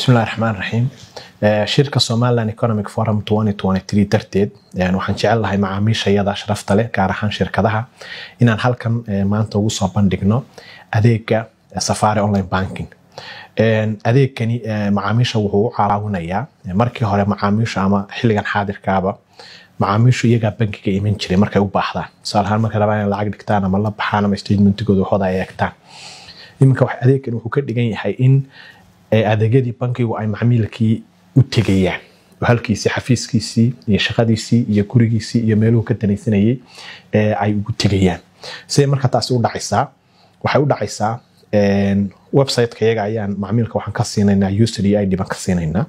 bismillahi raxmaan raxiim eh, shirka somalilan economic forum darteed eh, waxaan jecelnahay macaamiishayada sharafta leh gaar ahaan shirkadaha inaan halkan eh, maanta ugu soo bandhigno adeega safari online banking adeegkani macaamiisha wuxuu u caawinayaa markii hore macaamiisha ama xilligan xaadirkaaba macaamiishu iyagaa bankiga iman jiray markay u baahdaan tusaalahaan markay rabaan inay lacag dhigtaan ama la baxaan ama statementigooda waxooda ay eegtaan iminka adeegkan wuxuu ka dhigan yahay in ee adeegyadii bankigu ay macmiilkii u tegayaan halkiisii xafiiskiisii iyo shaqadiisii iyo gurigiisii iyo meeluhu ka danaysanayay ay ugu tegayaan siday marka taasi u dhacaysaa waxay u dhacaysaa websiteka iyaga ayaan macmiilka waxaan ka siinaynaa user iyo id baan ka siinaynaa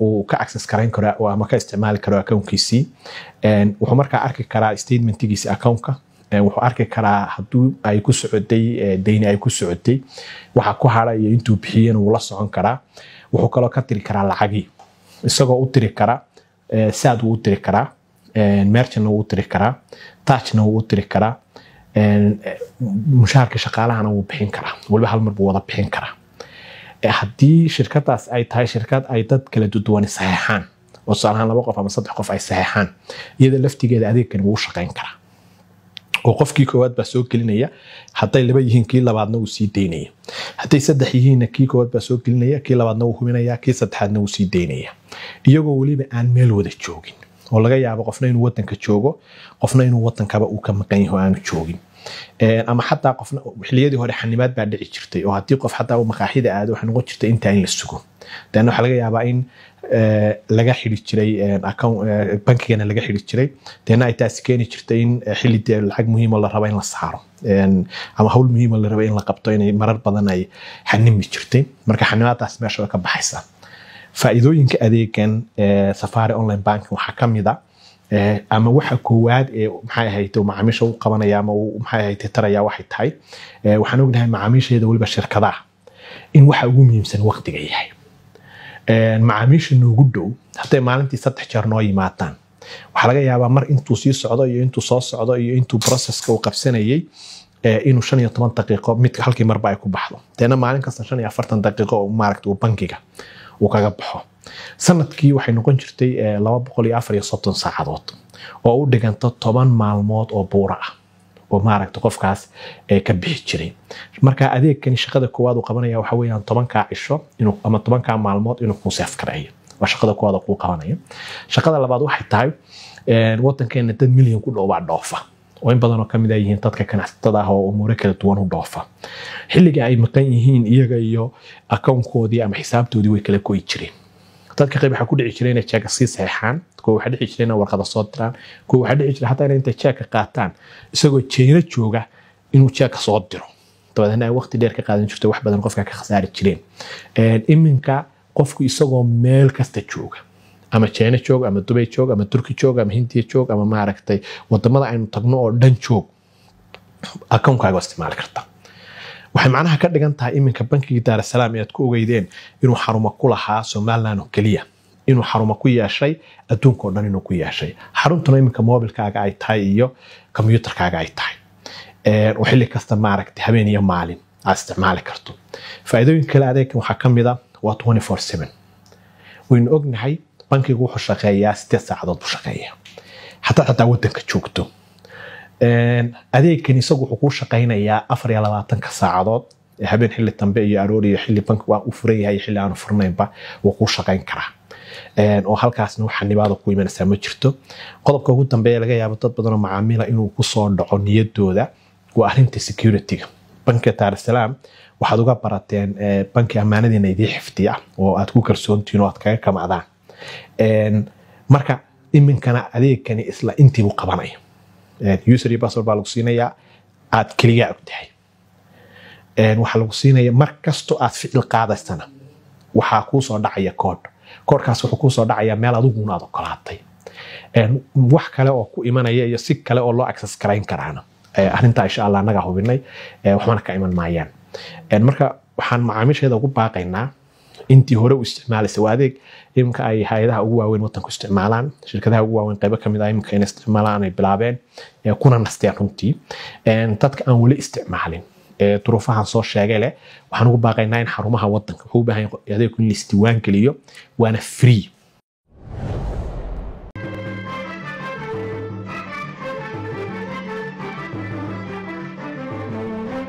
uu ka access garayn karo ama ka isticmaali karo accounkiisii wuxuu markaa arki karaa statementigiisii accountka wuxuu arki karaa haduu ay ku socotay dayni ay ku socotay waxa ku hara iyo intuu bixiyeen wuu la socon karaa wuxuu kaloo ka tiri karaa lacagii isagoo u tiri kara sad wuu u tiri karaa merchantna wuu u tiri karaa tajna wuu u tiri karaa mushaharka shaqaalahana wuu bixin karaa waliba hal buu wada bixin karaa haddii shirkadaas ay tahay shirkad ay dad kala duduwani saxeexaan oo tusaalahaan laba qof ama saddex qof ay saxeexaan iyada laftigeeda adeegkani wuu shaqayn karaa oo qofkii koowaad baa soo gelinaya haday laba yihiin kii labaadna uu sii daynaya haday saddex yihiinna kii koowaad baa soo gelinaya kii labaadna uu hubinaya kii saddexaadna uu sii daynaya iyagoo weliba aan meel wada joogin oo laga yaabo qofna inuu wadanka joogo qofna inuu wadankaba uu ka maqan yaho aanu joogin ama xataa qofna xiliyadii hore xanimaad baa dhici jirtay oo haddii qof xataa maqaaxida aado waxa noqon jirta intaa in la sugo dan waxaa laga yaabaa in eh, laga xidi jiray eh, eh, bankigana laga xidi jiray deena ay taasi keeni jirtay in xilli dee lacag muhiima la rabo in la saaro ama hawl muhiima la rabo in la qabto inay marar badan ay xanimi jirtay marka xanimaadaas meesha ka baxaysa faa'iidooyinka adeegan safari online banking waxaa ka mid a ama waxa koowaad ee maxay ahayd macaamiisha u qabanaya ama maxay ahayd taraya waxay tahay waxaan ognahay macaamiisheeda weliba shirkadaha in waxa ugu muhiimsan waqtiga yahay macaamiisha noogu dhow hadday maalintii saddex jeer noo yimaadaan waxaa laga yaabaa mar intuu sii socdo iyo intuu soo socdo iyo intuu rocesska uu qabsanayay inuu shan iyo toban daqiiqo mid halkii marba ay ku baxdo deena maalin kasta shan iyo afartan daqiiqo maaragta uu bankiga uu kaga baxo sanadkii waxay noqon jirtay laba boqol iyo afar iyo soddon saacadood oo u dhiganto toban maalmood oo buura ah oo maaragta qofkaas ka bixi jiray marka adeegkani shaqada koowaad uu qabanaya waxa weeyaan tobankaa cisho ama tobankaa maalmood inuu kuu seef waa shaqada koowaad kuu qabanaya shaqada labaad waxay tahay wadankeena dad milyan ku dhow baa dhoofa oo in badanoo kamid yihiin dadka ganacsatada ah oo umuure kala duwan u dhoofa xilliga ay maqan yihiin iyaga iyo akownkoodii ama xisaabtoodii way kala goyi jireen dadka qayb waxaa ku dhici jira inay jeega sii saxeexaan kuwa waxaa dhici jira inay warqada soo diraan kuwa waxaa dhici jira hataa inay inta jeegka qaataan isagoo jeyna jooga inuu jeegka soo diro dabadeedna ay waqti dheer ka qaadan jirto wax badan qofka ka khasaari jireen iminka qofku isagoo meel kasta jooga ama jeyna joog ama dubay joog ama turki joog ama hindiya joog ama maaragtay wadamada aynu tagno oo dhan joog akoonkaaga isticmaali karta waxay macnaha ka dhigan tahay iminka bankigii daarasalaam ee aad ku ogeydeen inuu xaruma ku lahaa somalilan oo keliya inuu xaruma ku yeeshay adduunka oo dhan inuu ku yeeshay xaruntuna iminka mobilkaaga ay tahay iyo kombyuutarkaaga ay tahay oo kasta maaragtay habeen iyo maalin aad isticmaali karto faa'iidooyin kale adeegan waxaa ka mid a ah, waa twenty four seven waynu ognahay bankigu wuxuu shaqeeyaa sideed saacadood buu shaqeeyaa xataa xataa waddanka joogto adeegkan isagu wuxuu kuu shaqaynayaa afar iyo labaatanka saacadood habeen xili dambe iyo aroor iyo xili bank waa uu furan xili aanu furnaynba wuu kuu shaqayn karaa oo halkaasna wax xanibaada ku imanaysaa ma jirto qodobka ugu dambeeya laga yaabo dad badanoo macaamiila inuu kusoo dhaco niyadooda waa arrinta security-ga bankiga waxaad uga barateen banki ammaanadiina idii xifdiya oo aad ku kalsoontihiin oo aad kaga kamacdaan marka iminkana adeegkani isla intiibuu qabanaya usrbasor baa lagu siinayaa aad keliyaa ogtahay waxaa lagu siinaya mar kastoo aad ficil qaadaysana waxaa kuusoo dhacaya koodh koodhkaas wuxuu kuusoo dhacayaa meel adiguuna aad ogolaatay wax kale oo ku imanaya iyo si kale oo loo access garayn karaana arintaa insha alla nagaa hubinay waxbana ka iman maayaan marka waxaan macaamiisheeda ugu baaqaynaa intii hore u isticmaalaysa waa adeeg imika ay hay-adaha ugu waaweyn wadanku isticmaalaan shirkadaha ugu waaweyn qeybo kamid a ah imika ina isticmaalaan ay bilaabeen kuna nasteen runtii dadka aan weli isticmaalin ee duruufahan soo sheegay leh waxaan ugu baaqaynaa in xarumaha wadanka wuxuu u baahan adeegku in laisdiwaan geliyo waana free